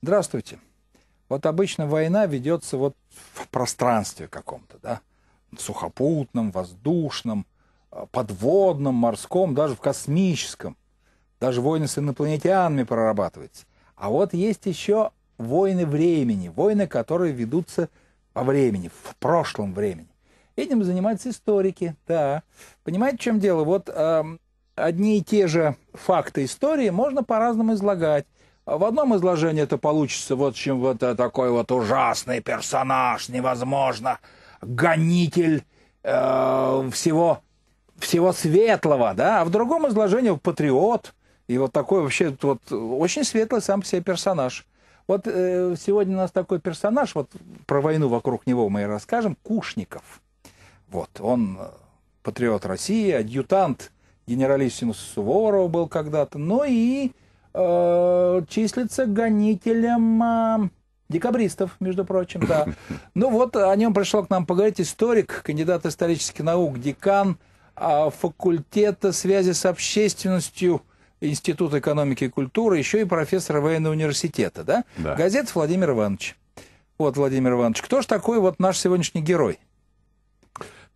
Здравствуйте. Вот обычно война ведется вот в пространстве каком-то, да, сухопутном, воздушном, а, подводном, морском, даже в космическом. Даже войны с инопланетянами прорабатываются. А вот есть еще войны времени, войны, которые ведутся во времени, в прошлом времени. Этим занимаются историки, да. Понимаете, в чем дело? Вот э, одни и те же факты истории можно по-разному излагать. А в одном изложении это получится вот чем вот э, такой вот ужасный персонаж, невозможно, гонитель э, всего, всего светлого, да, а в другом изложении патриот, и вот такой вообще вот очень светлый сам по себе персонаж. Вот э, сегодня у нас такой персонаж, вот про войну вокруг него мы и расскажем, Кушников. Вот, он э, патриот России, адъютант генералиссимуса Суворова был когда-то, но ну и э, числится гонителем э, декабристов, между прочим, да. Ну вот о нем пришел к нам поговорить историк, кандидат исторических наук, декан э, факультета связи с общественностью Институт экономики и культуры, еще и профессор военного университета, да? да. Газет Владимир Иванович. Вот, Владимир Иванович, кто же такой вот наш сегодняшний герой?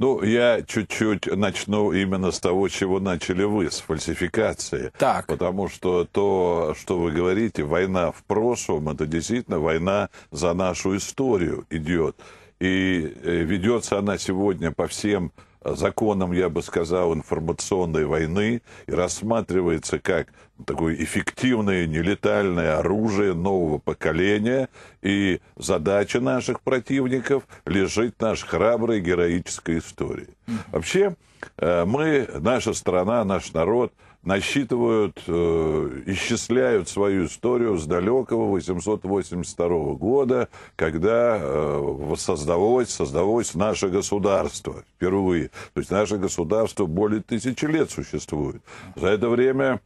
Ну, я чуть-чуть начну именно с того, чего начали вы, с фальсификации. Так. Потому что то, что вы говорите, война в прошлом, это действительно война за нашу историю идет. И э, ведется она сегодня по всем законом, я бы сказал, информационной войны и рассматривается как такое эффективное нелетальное оружие нового поколения. И задача наших противников лежит нашей храброй героической истории. Вообще, э, мы, наша страна, наш народ – насчитывают, э, исчисляют свою историю с далекого 882 года, когда э, воссоздавалось, создалось наше государство впервые. То есть наше государство более тысячи лет существует. За это время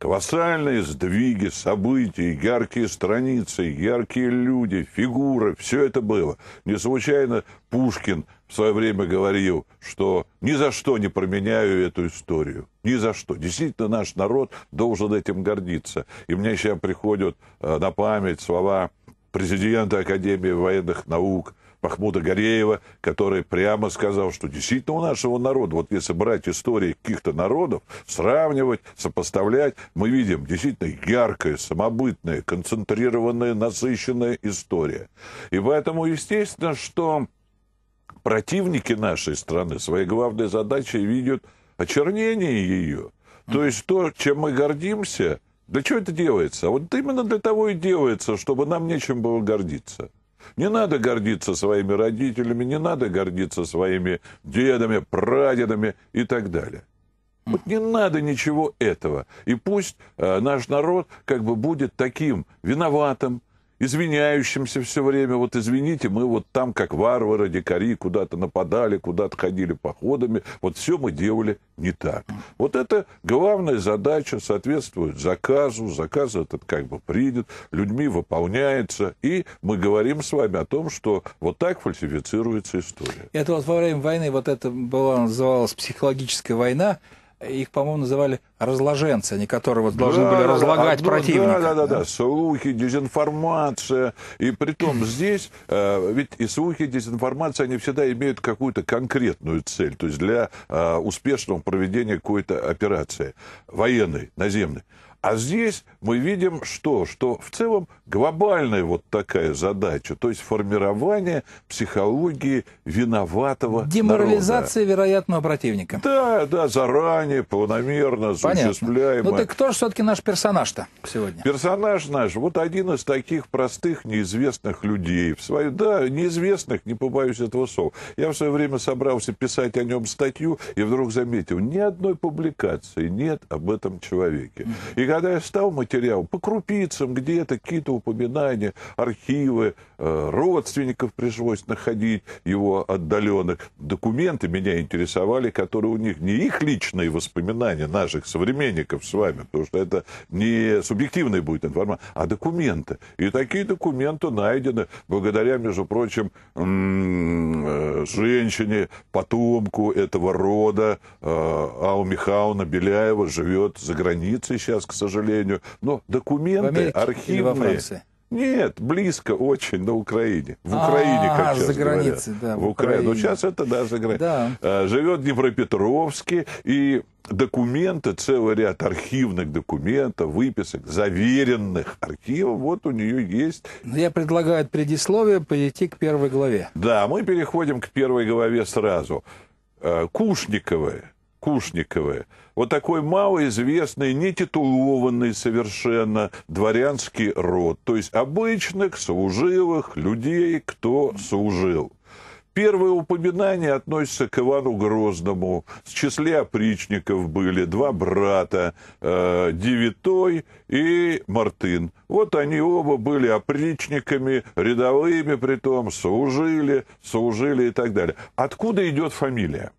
Колоссальные сдвиги, события, яркие страницы, яркие люди, фигуры, все это было. Не случайно Пушкин в свое время говорил, что ни за что не променяю эту историю. Ни за что. Действительно, наш народ должен этим гордиться. И мне сейчас приходят э, на память слова президента Академии военных наук – Махмуда Гореева, который прямо сказал, что действительно у нашего народа, вот если брать истории каких-то народов, сравнивать, сопоставлять, мы видим действительно яркая, самобытная, концентрированная, насыщенная история. И поэтому, естественно, что противники нашей страны своей главной задачей видят очернение ее. То есть то, чем мы гордимся, для чего это делается? А вот именно для того и делается, чтобы нам нечем было гордиться. Не надо гордиться своими родителями, не надо гордиться своими дедами, прадедами и так далее. Вот не надо ничего этого. И пусть э, наш народ как бы будет таким виноватым, извиняющимся все время, вот извините, мы вот там, как варвары, дикари, куда-то нападали, куда-то ходили походами, вот все мы делали не так. Вот это главная задача, соответствует заказу, заказ этот как бы придет людьми выполняется, и мы говорим с вами о том, что вот так фальсифицируется история. Это вот во время войны, вот это была, называлась психологическая война, их, по-моему, называли разложенцы, они которые вот должны да, были разлагать а, да, противника. Да, да, да, да, слухи, дезинформация. И при том здесь, э, ведь и слухи, и дезинформация, они всегда имеют какую-то конкретную цель, то есть для э, успешного проведения какой-то операции военной, наземной. А здесь мы видим что? Что в целом глобальная вот такая задача, то есть формирование психологии виноватого Деморализация народа. вероятного противника. Да, да, заранее, планомерно, Понятно. осуществляемо. Ну так кто же все-таки наш персонаж-то сегодня? Персонаж наш, вот один из таких простых неизвестных людей. В свою, да, неизвестных, не побоюсь этого слова. Я в свое время собрался писать о нем статью и вдруг заметил, ни одной публикации нет об этом человеке. И когда я стал материал, по крупицам где-то какие-то упоминания, архивы, Э, родственников пришлось находить его отдаленных. Документы меня интересовали, которые у них не их личные воспоминания наших современников с вами, потому что это не субъективная будет информация, а документы. И такие документы найдены благодаря, между прочим, э, женщине, потомку этого рода. Э, Ау Михауна Беляева живет за границей сейчас, к сожалению. Но документы архивные... Нет, близко очень, на Украине. В Украине, а, как сейчас за границей, говорят. да. В Украине. Но ну, сейчас это, да, за границей. Да. Живет в Днепропетровске, и документы, целый ряд архивных документов, выписок, заверенных архивов, вот у нее есть. Ну, я предлагаю от предисловия перейти к первой главе. Да, мы переходим к первой главе сразу. А, Кушниковая Кушниковы. Вот такой малоизвестный, нетитулованный совершенно дворянский род. То есть обычных служивых людей, кто служил. Первое упоминание относится к Ивану Грозному. В числе опричников были два брата, э, Девятой и Мартын. Вот они оба были опричниками, рядовыми притом, служили, служили и так далее. Откуда идет фамилия?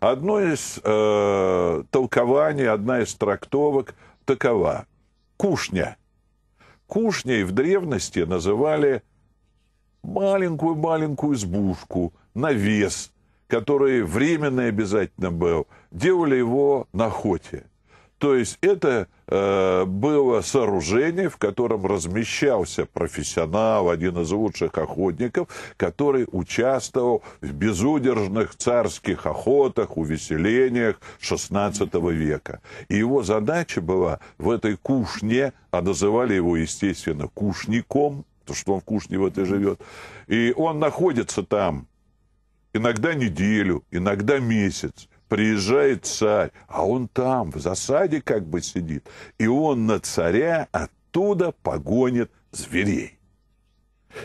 Одно из э, толкований, одна из трактовок такова. Кушня. Кушней в древности называли маленькую-маленькую избушку, навес, который временный обязательно был. Делали его на охоте. То есть это э, было сооружение, в котором размещался профессионал, один из лучших охотников, который участвовал в безудержных царских охотах, увеселениях XVI века. И его задача была в этой кушне, а называли его, естественно, кушником, то что он в кушне вот и живет, и он находится там иногда неделю, иногда месяц приезжает царь, а он там, в засаде как бы сидит, и он на царя оттуда погонит зверей.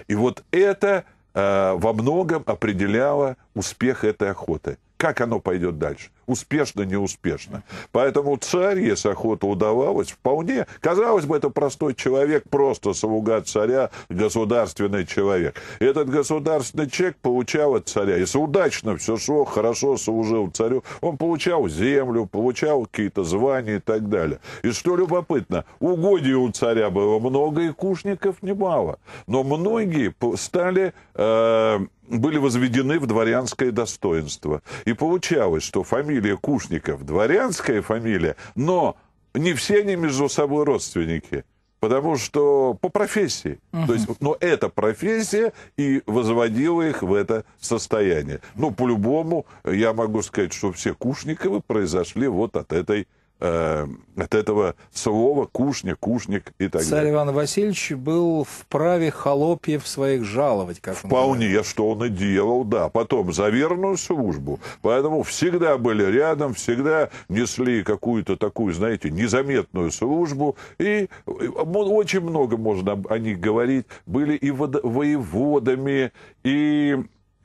И вот это э, во многом определяло успех этой охоты – как оно пойдет дальше. Успешно, неуспешно. Поэтому царь, если охота удавалась, вполне, казалось бы, это простой человек, просто слуга царя, государственный человек. Этот государственный чек получал от царя, если удачно все шло, хорошо служил царю, он получал землю, получал какие-то звания и так далее. И что любопытно, угодий у царя было много и кушников немало. Но многие стали... Э, были возведены в дворянское достоинство. И получалось, что фамилия Кушников дворянская фамилия, но не все они между собой родственники. Потому что по профессии. Угу. То есть, но эта профессия и возводила их в это состояние. Но ну, по-любому, я могу сказать, что все Кушниковы произошли вот от этой профессии э, от этого слова кушня, кушник и так Царь далее. Царь Иван Васильевич был вправе холопьев своих жаловать, как Вполне, он что он и делал, да. Потом за верную службу. Поэтому всегда были рядом, всегда несли какую-то такую, знаете, незаметную службу. И очень много можно о них говорить. Были и воеводами, и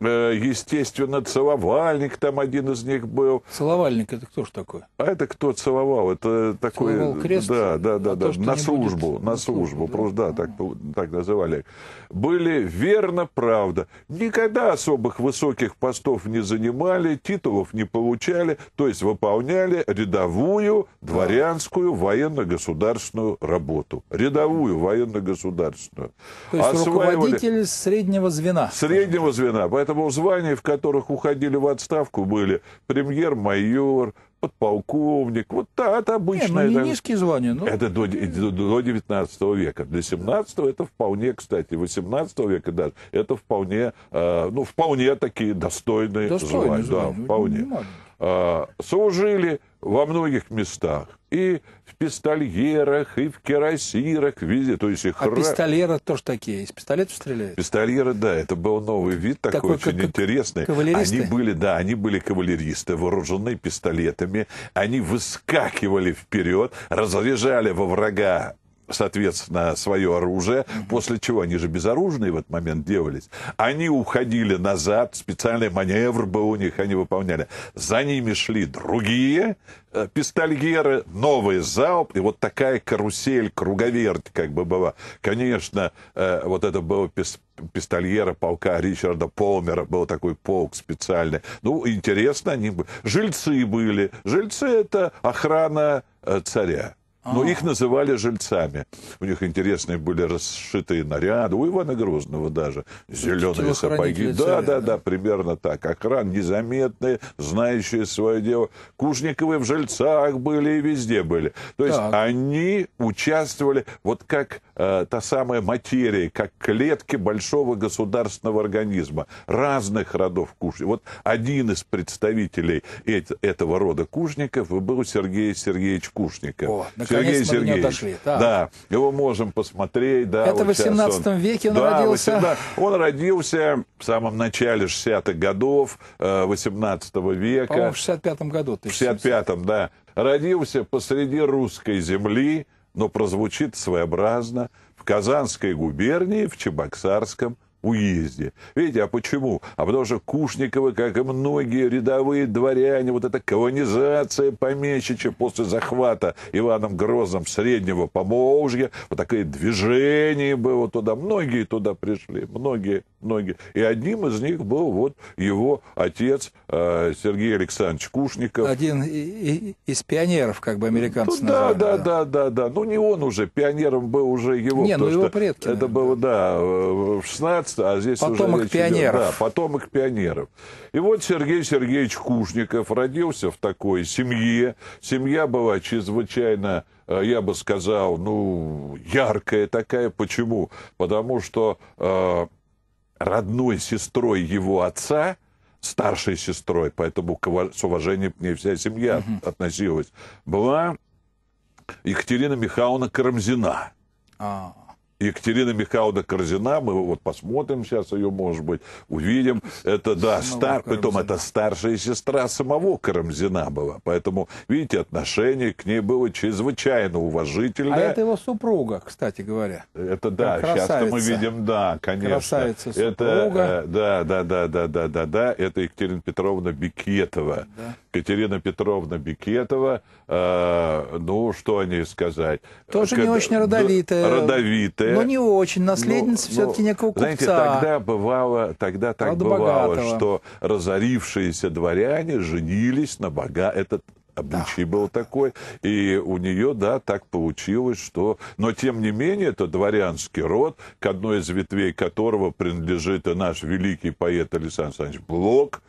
Э, естественно, целовальник там один из них был. Целовальник это кто ж такой? А это кто целовал? Это такой... Целовал крест? Да, да, да, да. То, на, службу, будет... на службу, на службу, просто, да, так, так называли. Были верно, правда. Никогда особых высоких постов не занимали, титулов не получали, то есть выполняли рядовую дворянскую военно-государственную работу. Рядовую военно-государственную. То есть Осваивали... руководитель среднего звена. Среднего звена, поэтому того звания, в которых уходили в отставку, были премьер-майор, подполковник. Вот та, это обычное. Не, ну не это, низкие звания. Но... Это до, до 19 века. Для 17 это вполне, кстати, 18 века даже, это вполне, э, ну, вполне такие достойные, достойные звания. звания. Да, ну, вполне. Э, служили во многих местах. И в пистольерах, и в керосирах, везде. То есть их а ра... пистольеры тоже такие? Из пистолетов стреляют? Пистольеры, да, это был новый вид такой, такой очень как, интересный. Кавалеристы? Они были, да, они были кавалеристы, вооружены пистолетами. Они выскакивали вперед, разряжали во врага соответственно, свое оружие, после чего они же безоружные в этот момент делались. Они уходили назад, специальный маневр был у них, они выполняли. За ними шли другие э, пистольеры, новые залп, и вот такая карусель, круговерть как бы была. Конечно, э, вот это было пистольера полка Ричарда Полмера, был такой полк специальный. Ну, интересно, они... Жильцы были. Жильцы — это охрана э, царя. Но а. их называли жильцами. У них интересные были расшитые наряды. У Ивана Грозного даже зеленые сапоги. Да, да, да, примерно так. Охран незаметные, знающие свое дело. Кужниковы в жильцах были и везде были. То есть так. они участвовали вот как э, та самая материя, как клетки большого государственного организма разных родов кушников. Вот один из представителей этого рода кушников был Сергей Сергеевич Кушников. О, Сергей Сергеевич. Дошли, да. да, его можем посмотреть. Да, Это вот в 18 он, веке он да, родился. 18, он родился в самом начале 60-х годов 18 э, века. По-моему, в 65-м году. 1700. В 65-м, да. Родился посреди русской земли, но прозвучит своеобразно, в Казанской губернии, в Чебоксарском уезде. Видите, а почему? А потому что Кушниковы, как и многие рядовые дворяне, вот эта колонизация помещичья после захвата Иваном Грозным среднего помолжья, вот такое движение было туда. Многие туда пришли, многие, многие. И одним из них был вот его отец э, Сергей Александрович Кушников. Один из пионеров, как бы американцы ну, да, назвали. Да, да, да, да. Ну, не он уже, пионером был уже его. Не, ну его предки. Это наверное. было, да, э, в 16 а здесь потомок уже пионеров. Идет, да, потомок пионеров. И вот Сергей Сергеевич Кушников родился в такой семье. Семья была чрезвычайно э, я бы сказал, ну, яркая такая. Почему? Потому что э, родной сестрой его отца, старшей сестрой, поэтому с уважением к ней вся семья Uh-huh. относилась, была Екатерина Михайловна Карамзина. Uh-huh. Екатерина Михайловна Корзина, мы вот посмотрим сейчас ее, может быть, увидим. Это, да, стар, потом это старшая сестра самого Карамзина была. Поэтому, видите, отношение к ней было чрезвычайно уважительное. А это его супруга, кстати говоря. Это, да, сейчас мы видим, да, конечно. Красавица супруга. Это, да, да, да, да, да, да, да, да, это Екатерина Петровна Бикетова. Да Катерина Петровна Бикетова, э, ну, что о ней сказать? Тоже Когда, не очень ну, родовитая. Родовитая. Но не очень. Наследница ну, все-таки ну, некого купца. Знаете, тогда бывало, тогда так Правда бывало, богатого. что разорившиеся дворяне женились на бога... Это обычай да. был такой. И у нее, да, так получилось, что... Но, тем не менее, это дворянский род, к одной из ветвей которого принадлежит и наш великий поэт Александр Александрович Блок,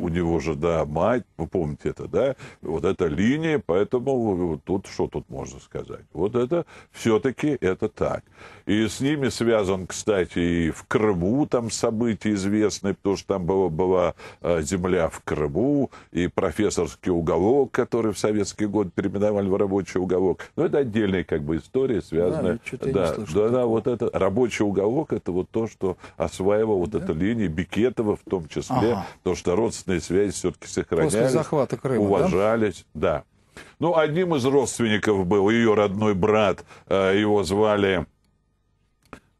у него же, да, мать, вы помните это, да, вот эта линия, поэтому тут что тут можно сказать? Вот это все-таки это так. И с ними связан, кстати, и в Крыму там событие известное потому что там была, была э, земля в Крыму, и профессорский уголок, который в советский год переименовали в рабочий уголок. Но ну, это отдельная как бы история, связанная... Да, да, да, да, вот это рабочий уголок, это вот то, что осваивал да? вот эта линия Бикетова в том числе, ага. то, что что родственные связи все-таки сохранялись. После захвата Крыма, Уважались, да? да. Ну, одним из родственников был ее родной брат, э, его звали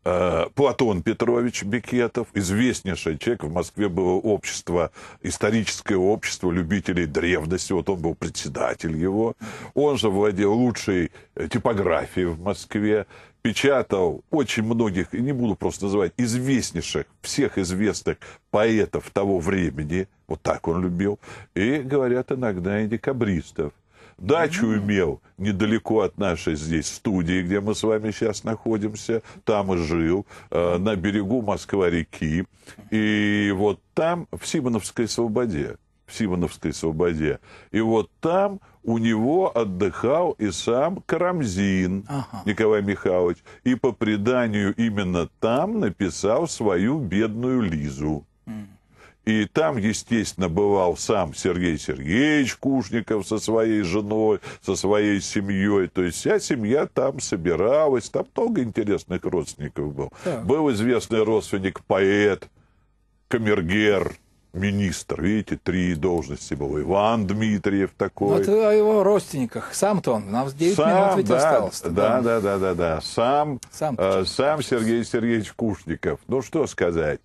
Э, Платон Петрович Бекетов, известнейший человек, в Москве было общество, историческое общество любителей древности, вот он был председатель его, он же владел лучшей э, типографией в Москве, печатал очень многих, и не буду просто называть, известнейших, всех известных поэтов того времени, вот так он любил, и, говорят, иногда и декабристов дачу имел недалеко от нашей здесь студии, где мы с вами сейчас находимся, там и жил, э, на берегу Москва-реки. И вот там, в Симоновской свободе, в Симоновской свободе, и вот там у него отдыхал и сам Карамзин ага. Николай Михайлович. И по преданию именно там написал свою бедную Лизу. Mm. И там, естественно, бывал сам Сергей Сергеевич Кушников со своей женой, со своей семьей. То есть вся семья там собиралась. Там много интересных родственников было. Да. Был известный родственник, поэт, камергер, министр. Видите, три должности было. Иван Дмитриев такой. Ну, о его родственниках. Сам-то он. Нам 9 сам, минут ведь да, осталось. Да, да, да, да, да, да. Сам, э, сам, э, сам Сергей Сергеевич Кушников. Ну, что сказать.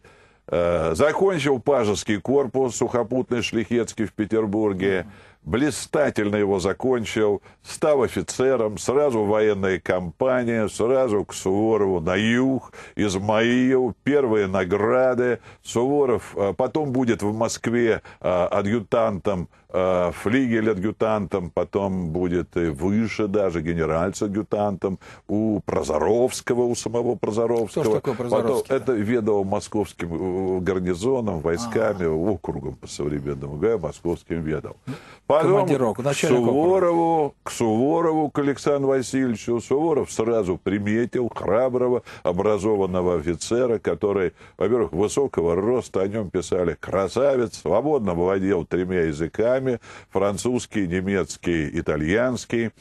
Э, закончил Пажеский корпус сухопутный Шлихетский в Петербурге. Блистательно его закончил. Стал офицером. Сразу военная кампания. Сразу к Суворову на юг. из Измаил. Первые награды. Суворов э, потом будет в Москве э, адъютантом Э, флигель-адъютантом, потом будет и выше даже генераль адъютантом, у Прозоровского, у самого Прозоровского. Кто такой Прозоровский? Потом, это ведомо московским э, гарнизоном, войсками, А-а-а. округом по современному ГА, московским ведом. Ну, потом к Суворову, округа. к Суворову, к Александру Васильевичу. Суворов сразу приметил храброго, образованного офицера, который, во-первых, высокого роста, о нем писали красавец, свободно владел тремя языками, языками, французский, немецкий, итальянский.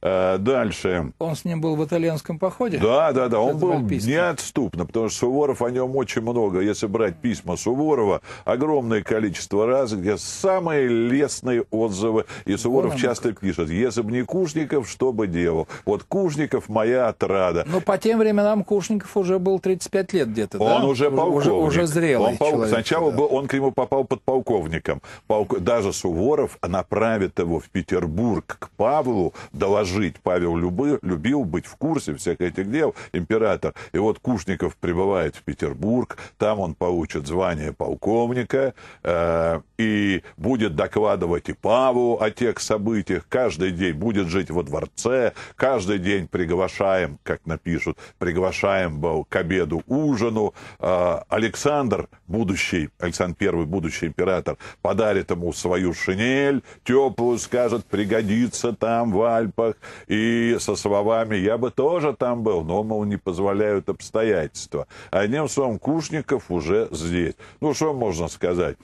Э, дальше. Он с ним был в итальянском походе? Да, да, да. Он был письма. неотступно, потому что Суворов о нем очень много. Если брать письма Суворова, огромное количество раз, где самые лестные отзывы. И Суворов Вон часто как. пишет, если бы не Кушников, что бы делал? Вот Кушников моя отрада. Но ну, по тем временам Кушников уже был 35 лет где-то, Он да? уже полковник. Уже, уже зрелый он пол... человек, Сначала да. был, он к нему попал под полковником. Полк... Даже Суворов направит его в Петербург к Павлу, доложил жить. Павел любы, любил быть в курсе всех этих дел, император. И вот Кушников прибывает в Петербург, там он получит звание полковника э, и будет докладывать и Паву о тех событиях. Каждый день будет жить во дворце, каждый день приглашаем, как напишут, приглашаем был к обеду, ужину. Э, Александр, будущий, Александр Первый, будущий император, подарит ему свою шинель теплую, скажет, пригодится там в Альпах, и со словами «я бы тоже там был», но, мол, не позволяют обстоятельства. Одним а словом, Кушников уже здесь. Ну, что можно сказать?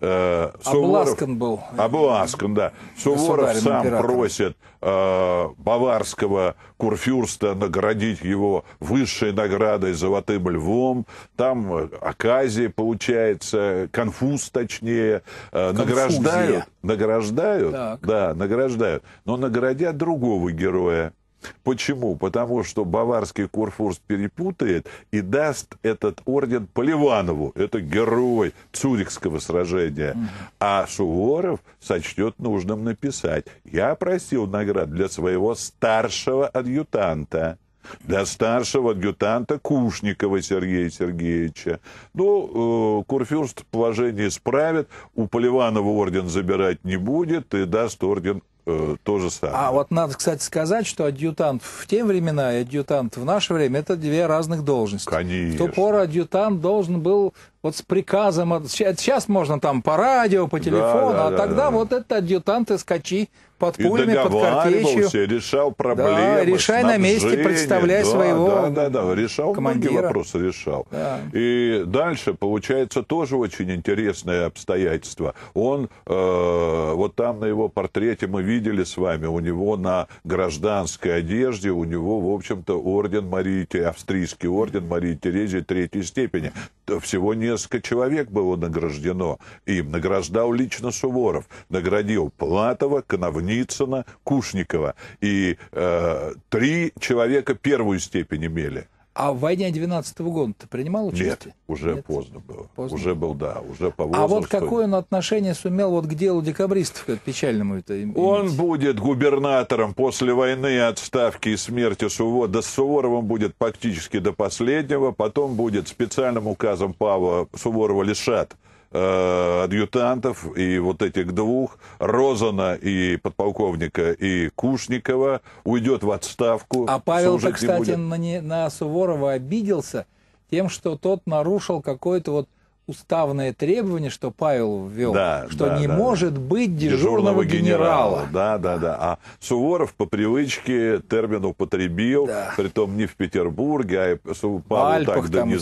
Э, Суворов, обласкан был. Обласкан, да. Суворов сам императором. просит э, баварского курфюрста наградить его высшей наградой золотым львом. Там э, оказия получается, конфуз точнее. Э, награждают. Награждают, так. да, награждают. Но наградят другого героя Почему? Потому что баварский Курфурст перепутает и даст этот орден Поливанову. Это герой Цюрихского сражения. А Суворов сочтет нужным написать. Я просил наград для своего старшего адъютанта. Для старшего адъютанта Кушникова Сергея Сергеевича. Ну, э, Курфюрст положение исправит, у Поливанова орден забирать не будет и даст орден э, то же самое. А вот надо, кстати, сказать, что адъютант в те времена и адъютант в наше время это две разных должности. Конечно. В ту пору адъютант должен был вот с приказом, сейчас можно там по радио, по телефону, да, а да, а тогда да, вот это адъютанты скачи под пулями, под картечью. решал проблемы, да, решай снабжение, на месте, представляй да, своего Да, да, да, решал командира. многие вопросы, решал. Да. И дальше, получается, тоже очень интересное обстоятельство. Он, э, вот там на его портрете мы видели с вами, у него на гражданской одежде, у него, в общем-то, орден Марии, австрийский орден Марии Терезии третьей степени. Всего не несколько человек было награждено. Им награждал лично Суворов. Наградил Платова, Коновницына, Кушникова. И э, три человека первую степень имели. А в войне 12 -го года-то принимал участие? Нет, уже Нет? поздно было. Поздно. Уже был, да, уже по возрасту. А вот какое он отношение сумел вот к делу декабристов, к печальному это иметь? Он будет губернатором после войны, отставки и смерти Суворова. Да с Суворовым будет практически до последнего. Потом будет специальным указом Павла Суворова лишат э, адъютантов и вот этих двух, Розана и подполковника и Кушникова, уйдет в отставку. А павел кстати, на, не, на Суворова обиделся тем, что тот нарушил какой-то вот уставное требование, что Павел ввел, да, что да, не да, может быть дежурного, дежурного генерала. генерала. Да, да, да. А Суворов по привычке термин употребил, да. притом не в Петербурге, а Павлу так донесли.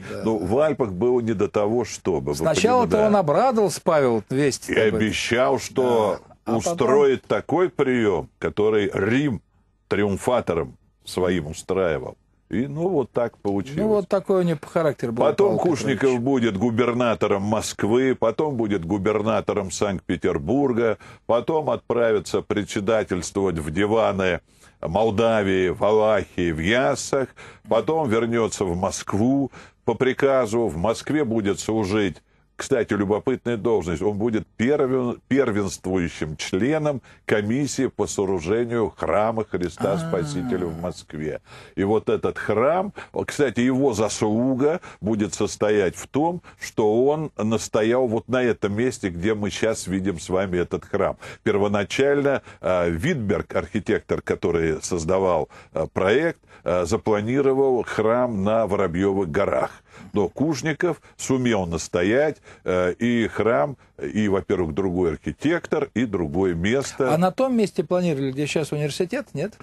Себе, да, Но ну, да. в Альпах было не до того, чтобы. Сначала-то да. он обрадовался, Павел, весь И обещал, что да. а устроит потом... такой прием, который Рим триумфатором своим устраивал. И ну вот так получилось. Ну вот такой у него характеру был. Потом Павел Кушников Петрович. будет губернатором Москвы, потом будет губернатором Санкт-Петербурга, потом отправится председательствовать в диваны Молдавии, Валахии, в Ясах, потом вернется в Москву по приказу. В Москве будет служить кстати, любопытная должность. Он будет первен, первенствующим членом комиссии по сооружению храма Христа а. Спасителя в Москве. И вот этот храм, кстати, его заслуга будет состоять в том, что он настоял вот на этом месте, где мы сейчас видим с вами этот храм. Первоначально э, Витберг, архитектор, который создавал э, проект, э, запланировал храм на Воробьевых горах. Но Кужников сумел настоять Э, и храм, и, во-первых, другой архитектор, и другое место. А на том месте планировали, где сейчас университет, нет?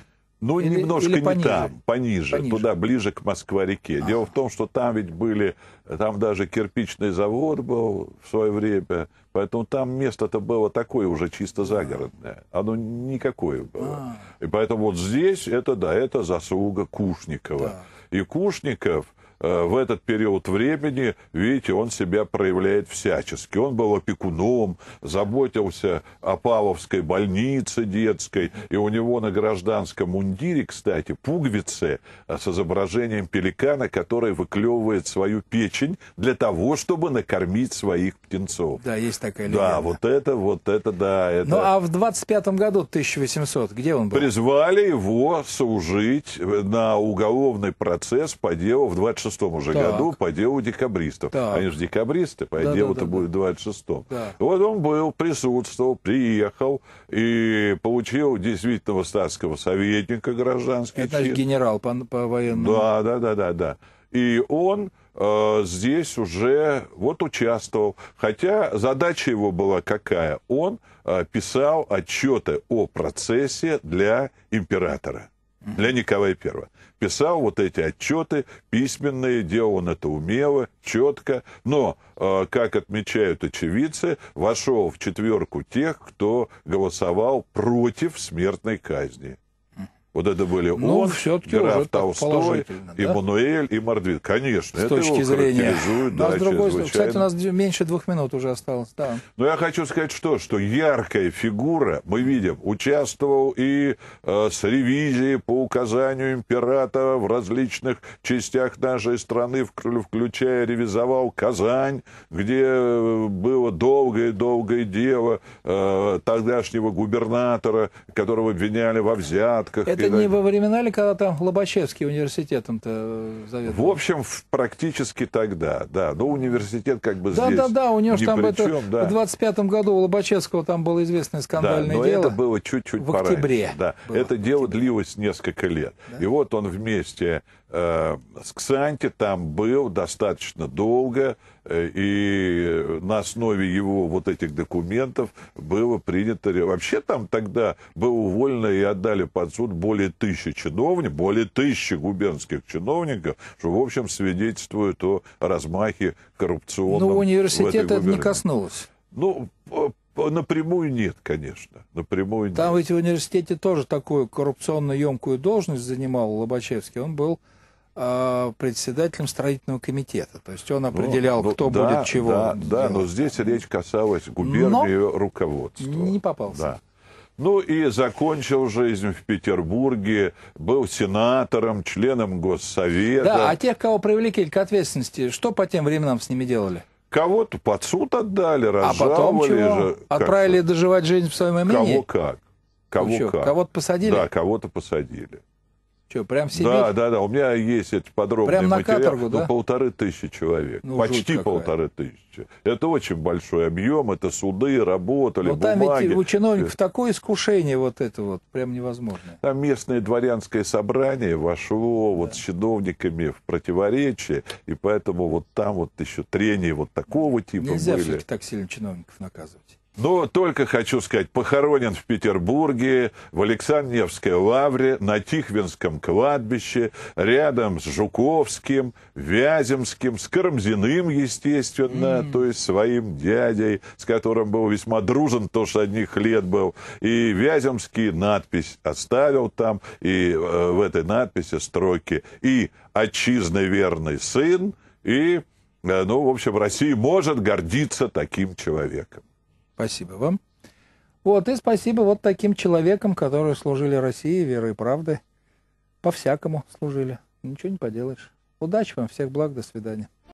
Ну, или, немножко или пониже? не там, пониже, пониже, туда, ближе к Москва-реке. А. Дело в том, что там ведь были, там даже кирпичный завод был в свое время, поэтому там место-то было такое уже чисто загородное. Оно никакое было. А. И поэтому вот здесь это, да, это заслуга Кушникова. Да. И Кушников Э, в этот период времени, видите, он себя проявляет всячески. Он был опекуном, заботился о Павловской больнице детской, и у него на гражданском мундире, кстати, пуговицы э, с изображением пеликана, который выклевывает свою печень для того, чтобы накормить своих птенцов. Да, есть такая легенда. Да, вот это, вот это, да. Это... Ну, а в 25-м году, 1800, где он был? Призвали его служить э, на уголовный процесс по делу в 26 26-м уже так. году по делу декабристов. Так. Они же декабристы, по да, делу-то да, да, будет да. в 26-м. Да. Вот он был, присутствовал, приехал и получил действительного статского советника гражданский Это чин. генерал по, по военному. Да, да, да, да, да. И он э, здесь уже вот участвовал. Хотя задача его была какая? Он э, писал отчеты о процессе для императора, для Николая Первого писал вот эти отчеты письменные, делал он это умело, четко, но, э, как отмечают очевидцы, вошел в четверку тех, кто голосовал против смертной казни. Вот это были Но он, все-таки граф Толстой, да? и Мордвин. Конечно, С это точки его зрения. характеризует. Да, другой стороны, кстати, у нас меньше двух минут уже осталось. Да. Но я хочу сказать что, что яркая фигура, мы видим, участвовал и э, с ревизией по указанию императора в различных частях нашей страны, включая ревизовал Казань, где э, было долгое-долгое дело э, тогдашнего губернатора, которого обвиняли во взятках. Это передать. не во времена ли, когда там Лобачевский университетом-то э, заведовал? В общем, практически тогда, да. Но университет как бы да, здесь Да, да, да, у него же там чем, это, да. в 25-м году у Лобачевского там было известное скандальное да, но дело. это было чуть-чуть В октябре. да. Было. Это дело длилось несколько лет. Да? И вот он вместе с э, Ксанти там был достаточно долго, э, и на основе его вот этих документов было принято... Вообще там тогда было уволено и отдали под суд более тысячи чиновников, более тысячи губернских чиновников, что, в общем, свидетельствует о размахе коррупционного. Но ну, университета это не коснулось. Ну, э, Напрямую нет, конечно. Напрямую Там нет. ведь в университете тоже такую коррупционно емкую должность занимал Лобачевский. Он был Э, председателем строительного комитета. То есть он ну, определял, ну, ну, кто да, будет чего. Да, да, но здесь речь касалась губернии но руководства. Не попался. Да. Ну и закончил жизнь в Петербурге, был сенатором, членом Госсовета. Да, а тех, кого привлекли к ответственности, что по тем временам с ними делали? Кого-то под суд отдали, разжаловали. А потом чего? Же, Отправили доживать жизнь в своем имении? Кого как. Кого ну, как. Кого-то посадили? Да, кого-то посадили. Что, прям сидеть? Да, да, да. У меня есть эти подробные прям на материалы. Каторгу, ну, да? Ну, полторы тысячи человек. Ну, Почти полторы тысячи. Это очень большой объем. Это суды, работали, Но ну, бумаги. там ведь у чиновников э, такое искушение вот это вот. Прям невозможно. Там местное дворянское собрание вошло да. вот с чиновниками в противоречие. И поэтому вот там вот еще трения вот такого типа Нельзя были. Нельзя так сильно чиновников наказывать. Но ну, только хочу сказать, похоронен в Петербурге, в Александровской лавре, на Тихвинском кладбище, рядом с Жуковским, Вяземским, с Карамзиным, естественно, mm. то есть своим дядей, с которым был весьма дружен, то что одних лет был. И Вяземский надпись оставил там, и э, в этой надписи строки «И отчизны верный сын», и, э, ну, в общем, Россия может гордиться таким человеком. Спасибо вам. Вот, и спасибо вот таким человекам, которые служили России верой и правдой. По-всякому служили. Ничего не поделаешь. Удачи вам, всех благ, до свидания.